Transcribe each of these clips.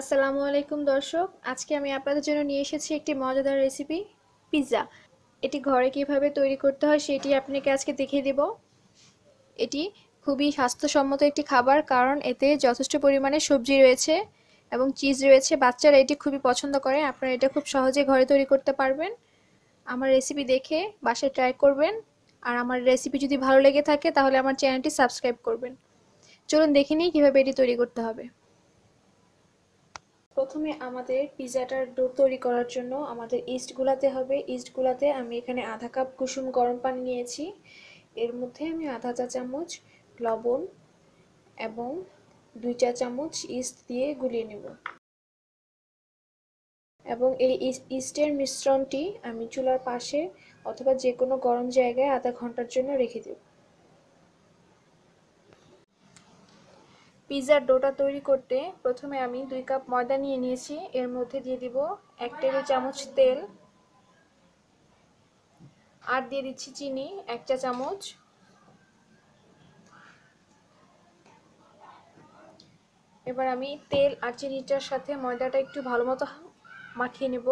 আসসালামু আলাইকুম দর্শক আজকে আমি আপনাদের জন্য নিয়ে এসেছি একটি মজাদার রেসিপি পিৎজা এটি ঘরে কিভাবে তৈরি করতে হয় সেটি আপনাকে আজকে দেখিয়ে দেব এটি খুবই স্বাস্থ্যসম্মত একটি খাবার কারণ এতে যথেষ্ট পরিমাণে সবজি রয়েছে এবং চিজ রয়েছে বাচ্চারা এটি খুবই পছন্দ করে আপনারা এটা খুব সহজে ঘরে তৈরি করতে পারবেন আমার রেসিপি দেখে বাসায় ট্রাই করবেন আর আমার রেসিপি যদি ভালো লেগে থাকে তাহলে আমার চ্যানেলটি সাবস্ক্রাইব করবেন চলুন দেখে নিই কীভাবে এটি তৈরি করতে হবে প্রথমে আমাদের পিজাটার ডো তৈরি করার জন্য আমাদের ইস্ট গুলাতে হবে ইস্ট গুলাতে আমি এখানে আধা কাপ কুসুম গরম পানি নিয়েছি এর মধ্যে আমি আধা চা চামচ লবণ এবং দুই চা চামচ ইস্ট দিয়ে গুলিয়ে নেব এবং এই ইস্টের মিশ্রণটি আমি চুলার পাশে অথবা যে কোনো গরম জায়গায় আধা ঘন্টার জন্য রেখে দেব পিৎজার ডোটা তৈরি করতে প্রথমে আমি দুই কাপ ময়দা নিয়ে নিয়েছি এর মধ্যে দিয়ে দিব এক টেবিল চামচ তেল আর দিয়ে দিচ্ছি চিনি এক চা চামচ এবার আমি তেল আর চিনিটার সাথে ময়দাটা একটু ভালো মতো মাখিয়ে নেব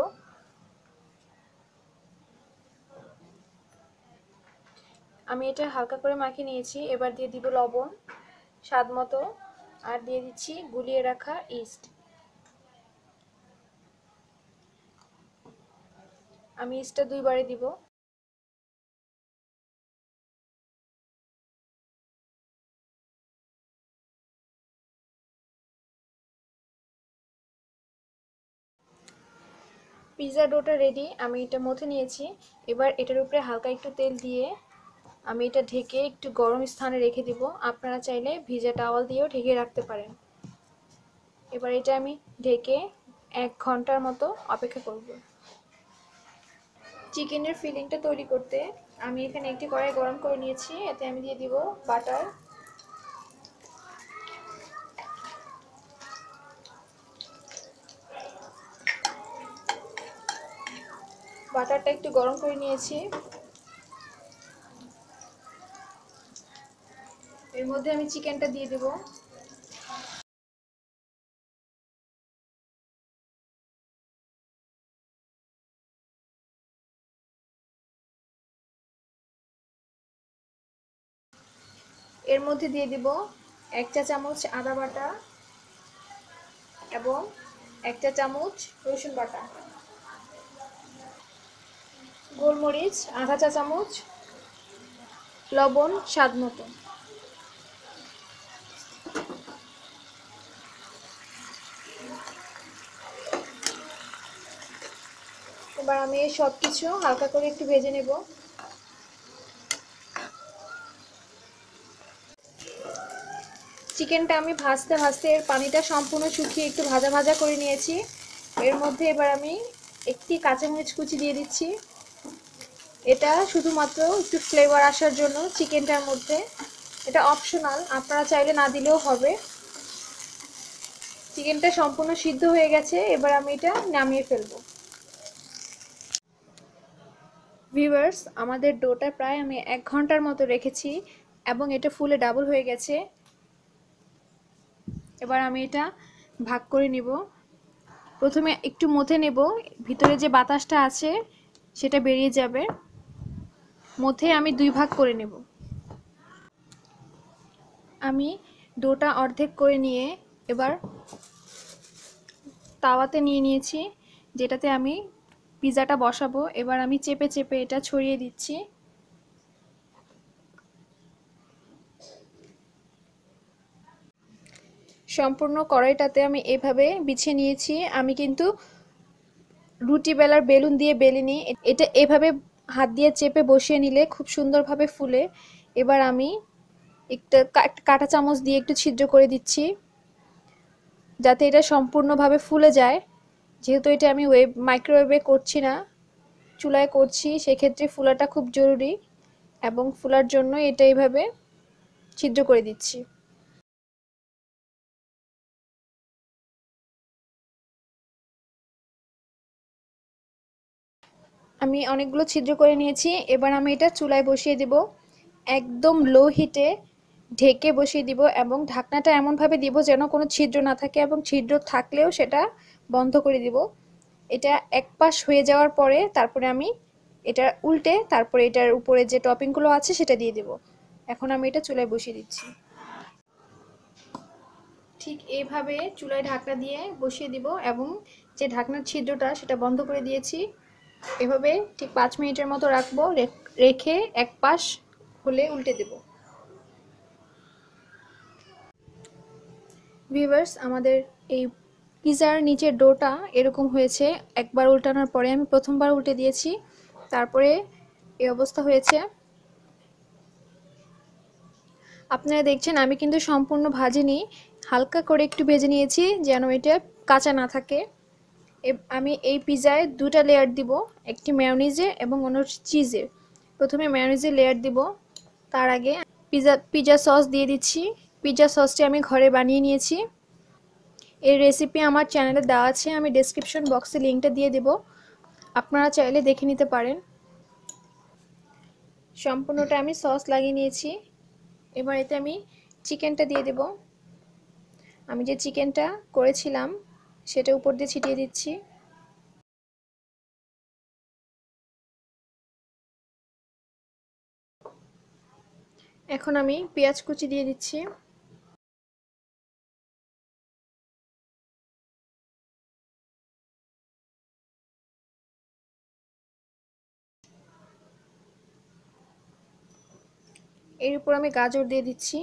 আমি এটা হালকা করে মাখিয়ে নিয়েছি এবার দিয়ে দিব লবণ স্বাদ মতো আর দিয়ে দিচ্ছি গুলিয়ে রাখা ইস্ট আমি ইস্টটা দুইবারে দিব পিৎজা ডোটা রেডি আমি এটা মথে নিয়েছি এবার এটার উপরে হালকা একটু তেল দিয়ে আমি এটা ঢেকে একটু গরম স্থানে রেখে দিব আপনারা চাইলে ভিজা টাওয়াল দিয়েও ঢেকে রাখতে পারেন এবার এটা আমি ঢেকে এক ঘন্টার মতো অপেক্ষা করব চিকেনের ফিলিংটা তৈরি করতে আমি এখানে একটি কড়াই গরম করে নিয়েছি এতে আমি দিয়ে দিব বাটার বাটারটা একটু গরম করে নিয়েছি এর মধ্যে আমি চিকেনটা দিয়ে দেবো এর মধ্যে দিয়ে দিব এক চা চামচ আদা বাটা এবং এক চা চামচ রসুন বাটা গোলমরিচ আধা চা চামচ লবণ স্বাদ মতো এবার আমি সব কিছু হালকা করে একটু ভেজে নেব চিকেনটা আমি ভাজতে ভাজতে এর পানিটা সম্পূর্ণ শুকিয়ে একটু ভাজা ভাজা করে নিয়েছি এর মধ্যে এবার আমি একটি কাঁচামরিচ কুচি দিয়ে দিচ্ছি এটা শুধুমাত্র একটু ফ্লেভার আসার জন্য চিকেনটার মধ্যে এটা অপশনাল আপনারা চাইলে না দিলেও হবে চিকেনটা সম্পূর্ণ সিদ্ধ হয়ে গেছে এবার আমি এটা নামিয়ে ফেলবো ভিউয়ার্স আমাদের ডোটা প্রায় আমি এক ঘন্টার মতো রেখেছি এবং এটা ফুলে ডাবল হয়ে গেছে এবার আমি এটা ভাগ করে নিব প্রথমে একটু মথে নেব ভিতরে যে বাতাসটা আছে সেটা বেরিয়ে যাবে মথে আমি দুই ভাগ করে নেব আমি ডোটা অর্ধেক করে নিয়ে এবার তাওয়াতে নিয়ে নিয়েছি যেটাতে আমি পিজাটা বসাবো এবার আমি চেপে চেপে এটা ছড়িয়ে দিচ্ছি সম্পূর্ণ কড়াইটাতে আমি এভাবে বিছিয়ে নিয়েছি আমি কিন্তু রুটি বেলার বেলুন দিয়ে বেলিনি এটা এভাবে হাত দিয়ে চেপে বসিয়ে নিলে খুব সুন্দরভাবে ফুলে এবার আমি একটা কাটা চামচ দিয়ে একটু ছিদ্র করে দিচ্ছি যাতে এটা সম্পূর্ণভাবে ফুলে যায় যেহেতু এটা আমি ওয়েব মাইক্রোওয়েভে করছি না চুলায় করছি সেক্ষেত্রে ফুলাটা খুব জরুরি এবং ফুলার জন্য এটা এইভাবে ছিদ্র করে দিচ্ছি আমি অনেকগুলো ছিদ্র করে নিয়েছি এবার আমি এটা চুলায় বসিয়ে দেব একদম লো হিটে ঢেকে বসিয়ে দিব এবং ঢাকনাটা এমনভাবে দিব যেন কোনো ছিদ্র না থাকে এবং ছিদ্র থাকলেও সেটা বন্ধ করে দিব এটা এক পাশ হয়ে যাওয়ার পরে তারপরে আমি এটা উল্টে তারপরে এটার উপরে যে টপিংগুলো আছে সেটা দিয়ে দেব এখন আমি এটা চুলায় বসিয়ে দিচ্ছি ঠিক এইভাবে চুলায় ঢাকনা দিয়ে বসিয়ে দিব এবং যে ঢাকনার ছিদ্রটা সেটা বন্ধ করে দিয়েছি এভাবে ঠিক পাঁচ মিনিটের মতো রাখবো রেখে এক পাশ হলে উল্টে দেবো ভিভার্স আমাদের এই পিজার নিচের ডোটা এরকম হয়েছে একবার উল্টানোর পরে আমি প্রথমবার উল্টে দিয়েছি তারপরে এই অবস্থা হয়েছে আপনারা দেখছেন আমি কিন্তু সম্পূর্ণ ভাজিনি হালকা করে একটু ভেজে নিয়েছি যেন এটা কাঁচা না থাকে আমি এই পিজায় দুটা লেয়ার দিব একটি ম্যানিজে এবং অন্য চিজের প্রথমে ম্যানিজের লেয়ার দিব তার আগে পিজা পিজা সস দিয়ে দিচ্ছি পিৎজা সসটি আমি ঘরে বানিয়ে নিয়েছি এর রেসিপি আমার চ্যানেলে দেওয়া আছে আমি ডেসক্রিপশন বক্সে লিঙ্কটা দিয়ে দেবো আপনারা চাইলে দেখে নিতে পারেন সম্পূর্ণটা আমি সস লাগিয়ে নিয়েছি এবার এতে আমি চিকেনটা দিয়ে দেব আমি যে চিকেনটা করেছিলাম সেটা উপর দিয়ে ছিটিয়ে দিচ্ছি এখন আমি পেঁয়াজ কুচি দিয়ে দিচ্ছি এর উপর আমি গাজর দিয়ে দিচ্ছি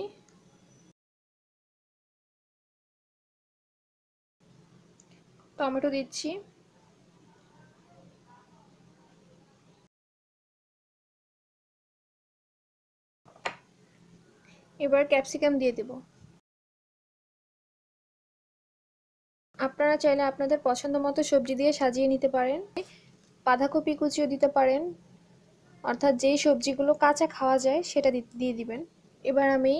টমেটো দিচ্ছি এবার ক্যাপসিকাম দিয়ে দেব আপনারা চাইলে আপনাদের পছন্দ মতো সবজি দিয়ে সাজিয়ে নিতে পারেন বাঁধাকপি কুচিও দিতে পারেন অর্থাৎ যেই সবজিগুলো কাঁচা খাওয়া যায় সেটা দিয়ে দিবেন এবার আমি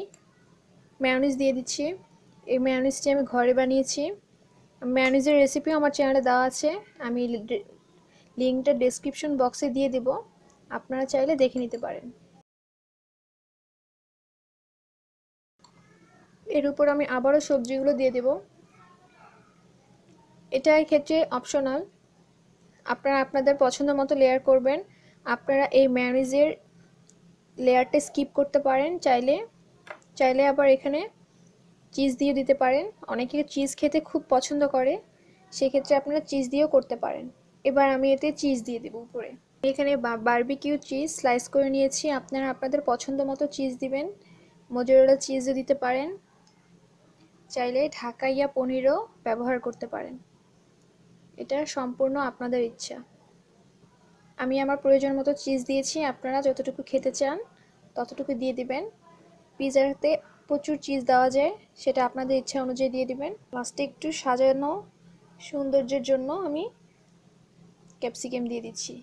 ম্যানিস দিয়ে দিচ্ছি এই ম্যানিসটি আমি ঘরে বানিয়েছি ম্যানিজের রেসিপিও আমার চ্যানেলে দেওয়া আছে আমি লিঙ্কটা ডেসক্রিপশন বক্সে দিয়ে দিব আপনারা চাইলে দেখে নিতে পারেন এর উপর আমি আবারও সবজিগুলো দিয়ে দেব এটার ক্ষেত্রে অপশনাল আপনারা আপনাদের পছন্দ মতো লেয়ার করবেন আপনারা এই ম্যানেজের লেয়ারটা স্কিপ করতে পারেন চাইলে চাইলে আবার এখানে চিজ দিয়ে দিতে পারেন অনেকে চিজ খেতে খুব পছন্দ করে সেক্ষেত্রে আপনারা চিজ দিয়েও করতে পারেন এবার আমি এতে চিজ দিয়ে দেবো উপরে এখানে বার্বিকিউ চিজ স্লাইস করে নিয়েছি আপনারা আপনাদের পছন্দ মতো চিজ দিবেন মজুরোলা চিজও দিতে পারেন চাইলে ঢাকাইয়া পনিরও ব্যবহার করতে পারেন এটা সম্পূর্ণ আপনাদের ইচ্ছা আমি আমার প্রয়োজন মতো চিজ দিয়েছি আপনারা যতটুকু খেতে চান ততটুকু দিয়ে দিবেন পিজাতে প্রচুর চিজ দেওয়া যায় সেটা আপনাদের ইচ্ছা অনুযায়ী দিয়ে দিবেন লাস্টে একটু সাজানো সৌন্দর্যের জন্য আমি ক্যাপসিকাম দিয়ে দিচ্ছি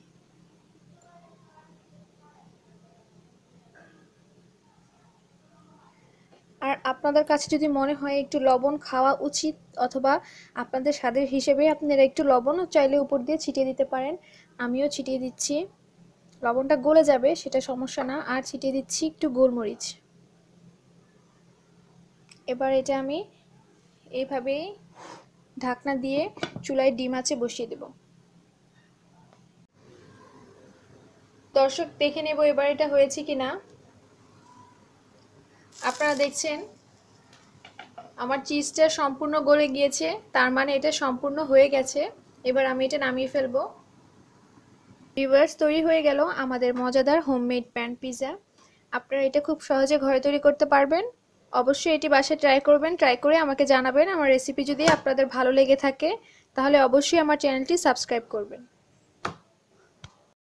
আর আপনাদের কাছে যদি মনে হয় একটু লবণ খাওয়া উচিত অথবা আপনাদের স্বাদের হিসেবে আপনারা একটু লবণও চাইলে উপর দিয়ে ছিটিয়ে দিতে পারেন আমিও ছিটিয়ে দিচ্ছি লবণটা গলে যাবে সেটা সমস্যা না আর ছিটিয়ে দিচ্ছি একটু গোলমরিচ এবার এটা আমি এইভাবেই ঢাকনা দিয়ে চুলায় ডিম আছে বসিয়ে দেব দর্শক দেখে নেব এবার এটা হয়েছে কি না আপনারা দেখছেন আমার চিজটা সম্পূর্ণ গলে গিয়েছে তার মানে এটা সম্পূর্ণ হয়ে গেছে এবার আমি এটা নামিয়ে ফেলবো ভিউয়ার্স তৈরি হয়ে গেল আমাদের মজাদার হোমমেড প্যান পিজা আপনারা এটা খুব সহজে ঘরে তৈরি করতে পারবেন অবশ্যই এটি বাসায় ট্রাই করবেন ট্রাই করে আমাকে জানাবেন আমার রেসিপি যদি আপনাদের ভালো লেগে থাকে তাহলে অবশ্যই আমার চ্যানেলটি সাবস্ক্রাইব করবেন